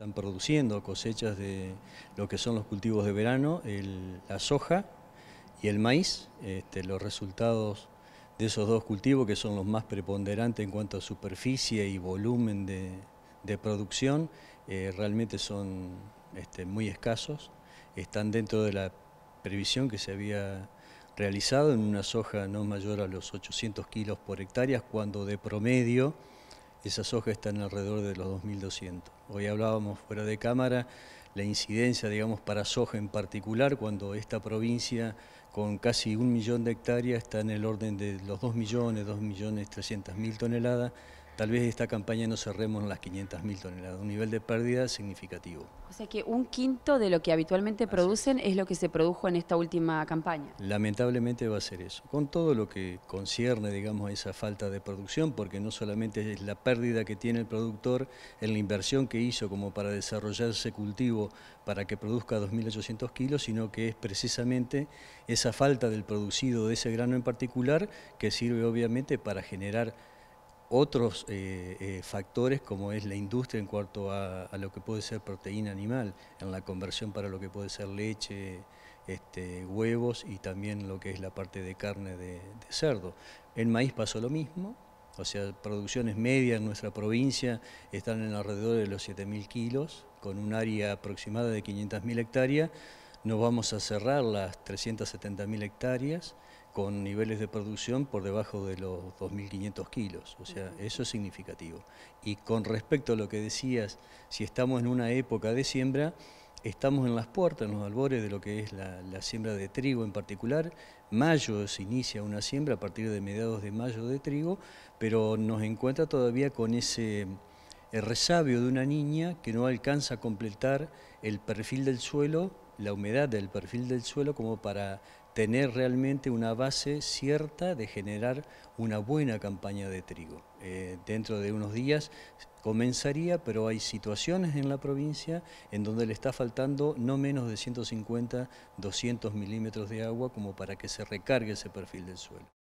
Están produciendo cosechas de lo que son los cultivos de verano, la soja y el maíz. Este, los resultados de esos dos cultivos, que son los más preponderantes en cuanto a superficie y volumen de, producción, eh, realmente son este, muy escasos. Están dentro de la previsión que se había realizado en una soja no mayor a los 800 kilos por hectárea, cuando de promedio esa soja está en alrededor de los 2.200. Hoy hablábamos fuera de cámara la incidencia, digamos, para soja en particular, cuando esta provincia con casi un millón de hectáreas está en el orden de los 2 millones, 2 millones mil toneladas, Tal vez esta campaña no cerremos las 500.000 toneladas, un nivel de pérdida significativo. O sea que un quinto de lo que habitualmente producen es. lo que se produjo en esta última campaña. Lamentablemente va a ser eso, con todo lo que concierne, digamos, a esa falta de producción, porque no solamente es la pérdida que tiene el productor en la inversión que hizo como para desarrollar ese cultivo para que produzca 2.800 kilos, sino que es precisamente esa falta del producido de ese grano en particular que sirve obviamente para generar otros eh, eh, factores como es la industria en cuanto a, lo que puede ser proteína animal, en la conversión para lo que puede ser leche, este, huevos y también lo que es la parte de carne de, de cerdo. En maíz pasó lo mismo, o sea, producciones medias en nuestra provincia están en alrededor de los 7.000 kilos, con un área aproximada de 500.000 hectáreas, nos vamos a cerrar las 370.000 hectáreas, con niveles de producción por debajo de los 2.500 kilos, o sea, eso es significativo. Y con respecto a lo que decías, si estamos en una época de siembra, estamos en las puertas, en los albores de lo que es la, siembra de trigo en particular. Mayo se inicia una siembra a partir de mediados de mayo de trigo, pero nos encuentra todavía con ese resabio de una niña que no alcanza a completar el perfil del suelo, la humedad del perfil del suelo como para tener realmente una base cierta de generar una buena campaña de trigo. Eh, dentro de unos días comenzaría, pero hay situaciones en la provincia en donde le está faltando no menos de 150, 200 milímetros de agua como para que se recargue ese perfil del suelo.